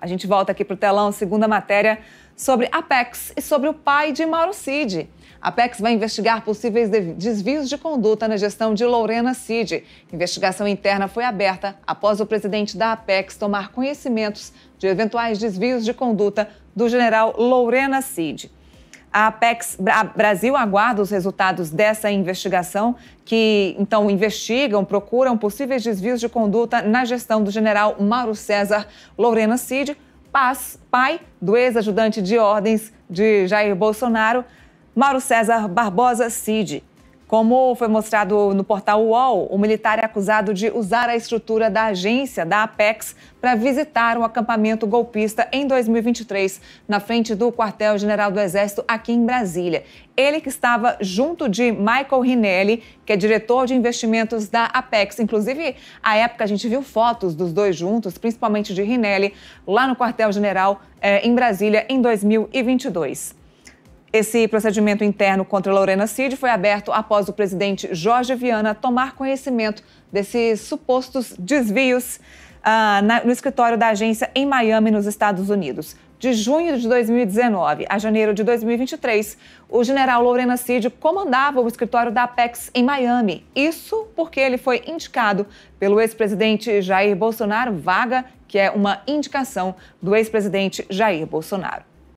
A gente volta aqui para o telão, segunda matéria, sobre Apex e sobre o pai de Mauro Cid. Apex vai investigar possíveis desvios de conduta na gestão de Lorena Cid. Investigação interna foi aberta após o presidente da Apex tomar conhecimentos de eventuais desvios de conduta do general Lorena Cid. A Apex Brasil aguarda os resultados dessa investigação, que então investigam, procuram possíveis desvios de conduta na gestão do general Mauro César Lorena Cid, pai do ex-ajudante de ordens de Jair Bolsonaro, Mauro César Barbosa Cid. Como foi mostrado no portal UOL, o militar é acusado de usar a estrutura da agência da Apex para visitar um acampamento golpista em 2023, na frente do quartel-general do Exército aqui em Brasília. Ele que estava junto de Michael Rinelli, que é diretor de investimentos da Apex. Inclusive, à época a gente viu fotos dos dois juntos, principalmente de Rinelli, lá no quartel-general eh, em Brasília em 2022. Esse procedimento interno contra Lorena Cid foi aberto após o presidente Jorge Viana tomar conhecimento desses supostos desvios ah, na, no escritório da agência em Miami, nos Estados Unidos. De junho de 2019 a janeiro de 2023, o general Lorena Cid comandava o escritório da Apex em Miami. Isso porque ele foi indicado pelo ex-presidente Jair Bolsonaro, vaga que é uma indicação do ex-presidente Jair Bolsonaro.